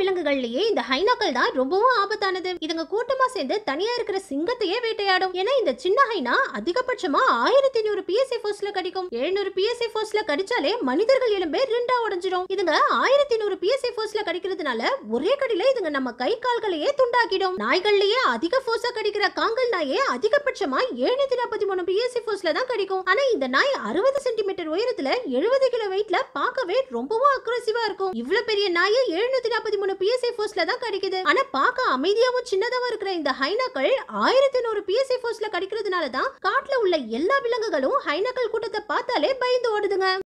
விலங்குகள்லயே இந்த ஹைனாக்கள் தான் ரொம்பவும் ஆபத்தானது இதுங்க கூட்டமா சேர்ந்து தனியா இருக்கிற சிங்கத்தையே வேட்டையாடும் ஏன்னா இந்த சின்ன ஹைனா அதிகபட்சமா ஆயிரத்தி ஐநூறு பிஎஸ்சி போர்ஸ்ல கடிக்கும் எழுநூறு பிஎஸ்சி போர்ஸ்ல கடிச்சாலே மனிதர்கள் எலும்பே ரெண்டா உடஞ்சிடும் இதுங்க ஆயிரத்தி நூறு பிஎஸ்சி போர்ஸ்ல கடிக்கிறதுனால ஒரே கடியில இதுங்க நம்ம கை கால்களையே துண்டாக்கிடும் நாய்கள்லயே அதிக போர்ஸா கடிக்கிற காங்கல் நாயே அதிகபட்சமா எழுநூத்தி நாற்பத்தி மூணு பிஎஸ்சி போர்ஸ்ல தான் கடிக்கும் ஆனா இந்த நாய் அறுபது சென்டிமீட்டர் உயரத்துல எழுபது கிலோ வெயிட்ல பா ரொம்பவே ரொம்பவும் அக்ரஸிவா இருக்கும் இவ்வளவு பெரிய நாயை எழுநூத்தி நாற்பத்தி மூணு பிஎஸ்ஐ ஃபோர்ஸ்ல தான் கிடைக்குது ஆனா பார்க்க அமைதியாவும் சின்னதாவும் இருக்கிற இந்த ஹைனாக்கள் ஆயிரத்தி நூறு பிஎஸ்ஐ ஃபோர்ஸ்ல கிடைக்கிறதுனால காட்டுல உள்ள எல்லா விலங்குகளும் ஹைனாக்கள் கூட்டத்தை பார்த்தாலே பயந்து ஓடுதுங்க